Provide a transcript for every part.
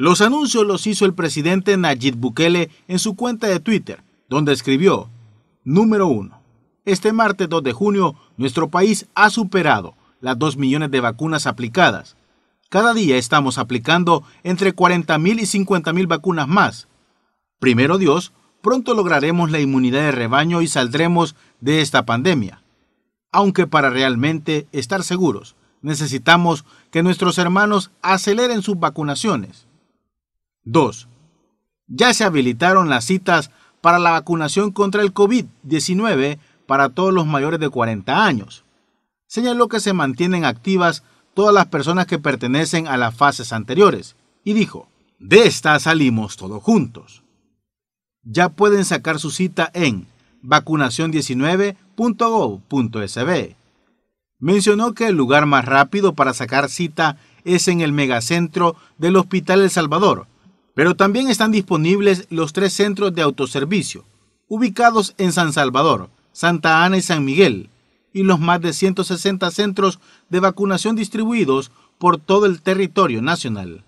Los anuncios los hizo el presidente Nayib Bukele en su cuenta de Twitter, donde escribió, número 1. Este martes 2 de junio, nuestro país ha superado las 2 millones de vacunas aplicadas. Cada día estamos aplicando entre 40.000 y 50.000 vacunas más. Primero Dios, pronto lograremos la inmunidad de rebaño y saldremos de esta pandemia. Aunque para realmente estar seguros, necesitamos que nuestros hermanos aceleren sus vacunaciones. 2. Ya se habilitaron las citas para la vacunación contra el COVID-19 para todos los mayores de 40 años. Señaló que se mantienen activas todas las personas que pertenecen a las fases anteriores y dijo, de esta salimos todos juntos. Ya pueden sacar su cita en vacunacion 19govsb Mencionó que el lugar más rápido para sacar cita es en el megacentro del Hospital El Salvador, pero también están disponibles los tres centros de autoservicio, ubicados en San Salvador, Santa Ana y San Miguel, y los más de 160 centros de vacunación distribuidos por todo el territorio nacional.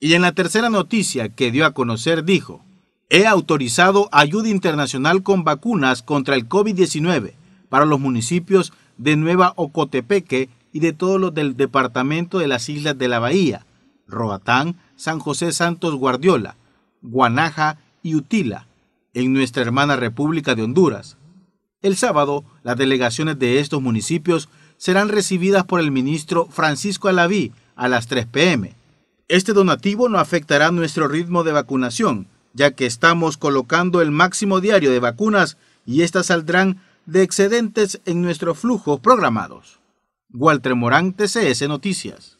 Y en la tercera noticia que dio a conocer dijo, he autorizado ayuda internacional con vacunas contra el COVID-19 para los municipios de Nueva Ocotepeque y de todos los del Departamento de las Islas de la Bahía, Roatán, San José Santos Guardiola, Guanaja y Utila, en nuestra hermana República de Honduras. El sábado, las delegaciones de estos municipios serán recibidas por el ministro Francisco Alaví a las 3 pm. Este donativo no afectará nuestro ritmo de vacunación, ya que estamos colocando el máximo diario de vacunas y éstas saldrán de excedentes en nuestros flujos programados. Walter Morán, TCS Noticias.